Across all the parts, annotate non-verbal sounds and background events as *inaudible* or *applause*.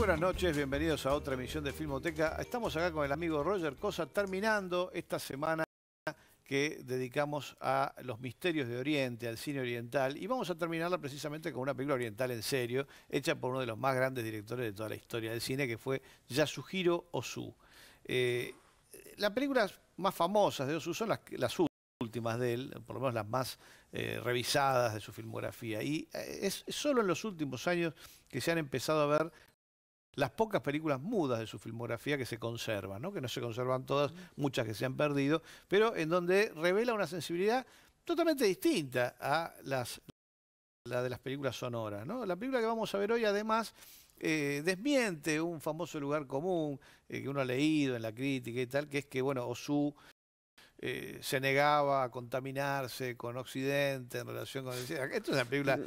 buenas noches, bienvenidos a otra emisión de Filmoteca. Estamos acá con el amigo Roger Cosa, terminando esta semana que dedicamos a los misterios de Oriente, al cine oriental, y vamos a terminarla precisamente con una película oriental en serio, hecha por uno de los más grandes directores de toda la historia del cine, que fue Yasuhiro Ozu. Eh, las películas más famosas de Ozu son las, últimas de él, por lo menos las más eh, revisadas de su filmografía. Y eh, es solo en los últimos años que se han empezado a ver las pocas películas mudas de su filmografía que se conservan, que no se conservan todas, muchas que se han perdido, pero en donde revela una sensibilidad totalmente distinta a las, la de las películas sonoras. La película que vamos a ver hoy además eh, desmiente un famoso lugar común eh, que uno ha leído en la crítica y tal, que es que bueno, Osu eh, se negaba a contaminarse con Occidente en relación con... Esto es una película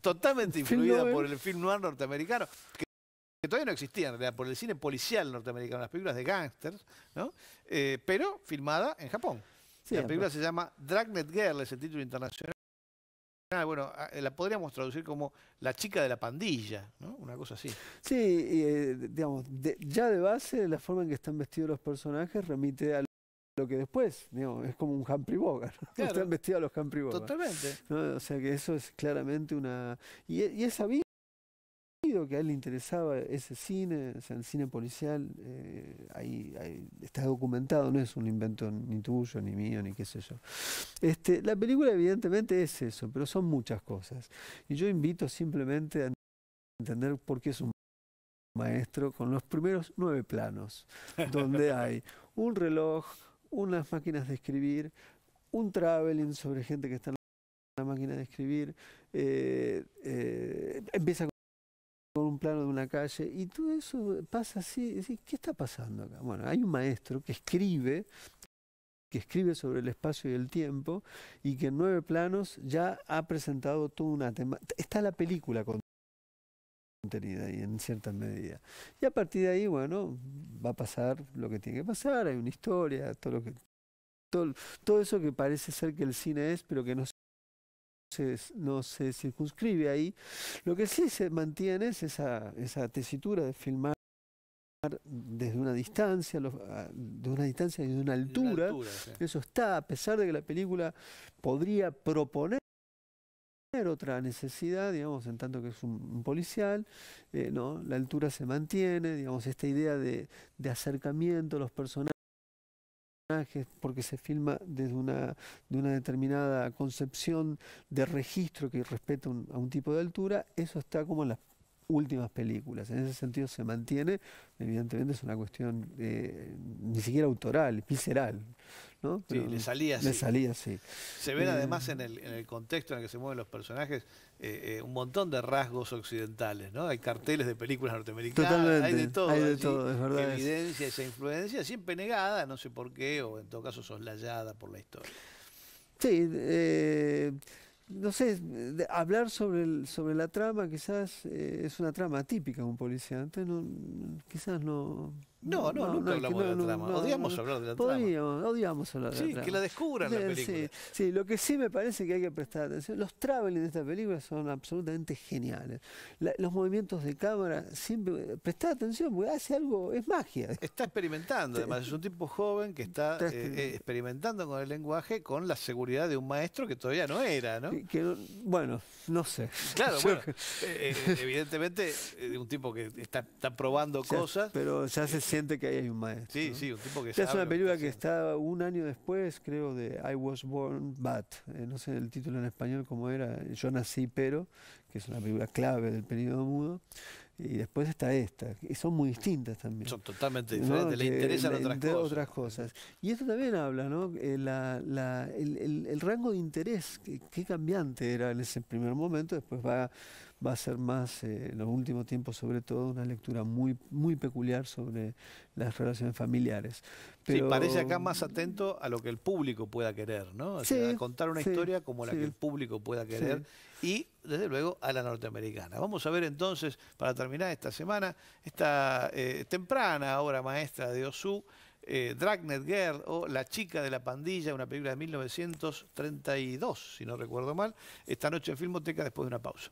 totalmente influida por el film noir norteamericano, todavía no existía por el cine policial norteamericano, las películas de gángsters, ¿no? Eh, pero filmada en Japón. la película se llama Dragnet Girl, es el título internacional. Ah, bueno, ah, la podríamos traducir como la chica de la pandilla, ¿no? Una cosa así. Sí, eh, digamos, ya de base la forma en que están vestidos los personajes remite a lo que después, digamos, es como un Humphrey Bogart. Están vestidos a los Humphrey Bogart. Totalmente. O sea que eso es claramente una... y, esa que a él le interesaba ese cine, el cine policial, eh, ahí, está documentado, no es un invento ni tuyo, ni mío, ni qué sé yo. Este, la película evidentemente es eso, pero son muchas cosas. Y yo invito simplemente a entender por qué es un maestro con los primeros nueve planos, donde *laughs* hay un reloj, unas máquinas de escribir, un traveling sobre gente que está en la máquina de escribir, eh, eh, empieza con empieza con un plano de una calle, y todo eso pasa así, ¿qué está pasando acá? Bueno, hay un maestro que escribe, que escribe sobre el espacio y el tiempo, y que en nueve planos ya ha presentado toda una tema. está la película contenida y en cierta medida. Y a partir de ahí, bueno, va a pasar lo que tiene que pasar, hay una historia, todo lo que todo eso que parece ser que el cine es, pero que no no se circunscribe ahí. Lo que sí se mantiene es esa, esa tesitura de filmar desde una distancia, ah, de una distancia y de una altura. Eso está, a pesar de que la película podría proponer otra necesidad, digamos, en tanto que es un, policial, eh, ¿no? la altura se mantiene, digamos, esta idea de, de acercamiento a los personajes porque se filma desde una, de una determinada concepción de registro que respeta a un tipo de altura, eso está como en las últimas películas. En ese sentido se mantiene, evidentemente es una cuestión eh, ni siquiera autoral, visceral, Sí, le salía así. Le así. Se ven eh, además en el, contexto en el que se mueven los personajes eh, eh, un montón de rasgos occidentales, ¿no? Hay carteles de películas norteamericanas, hay de todo. Hay de todo, es verdad. Evidencia, esa influencia siempre negada, no sé por qué, o en todo caso soslayada por la historia. Sí, no sé, hablar sobre, sobre la trama quizás es una trama típica de un policía. entonces quizás no, no, no, no nunca hablamos de la trama. odiamos hablar de la podríamos, Odiamos hablar de la trama. Sí, que la descubran la película. Sí, sí, lo que sí me parece que hay que prestar atención. Los traveling de esta película son absolutamente geniales. los movimientos de cámara, siempre. Prestar atención, porque hace algo, es magia. Está experimentando, además, es un tipo joven que está eh, este- eh, experimentando con el lenguaje, con la seguridad de un maestro que todavía no era, ¿no? Que, bueno, no sé. Claro, *laughs* bueno, eh, evidentemente, un tipo que está, probando cosas. Pero se hace siente que ahí hay un maestro. Sí, sí, un tipo que Es una película que, está un año después, creo, de I Was Born But, eh, no sé el título en español cómo era, eh, Yo Nací Pero, que es una película clave del periodo mudo y después está esta, y son muy distintas también. Son totalmente diferentes, le interesan otras, cosas. Y esto también habla, ¿no? Eh, el, rango de interés, qué cambiante era en ese primer momento, después va, va a ser más, eh, en los últimos tiempos sobre todo, una lectura muy, muy peculiar sobre las relaciones familiares. sí, parece acá más atento a lo que el público pueda querer, ¿no? O sea, contar una historia como la que el público pueda querer y desde luego, a la norteamericana. Vamos a ver entonces, para terminar esta semana, esta eh, temprana obra maestra de Osu, eh, Dragnet Girl o La chica de la pandilla, una película de 1932, si no recuerdo mal, esta noche en Filmoteca después de una pausa.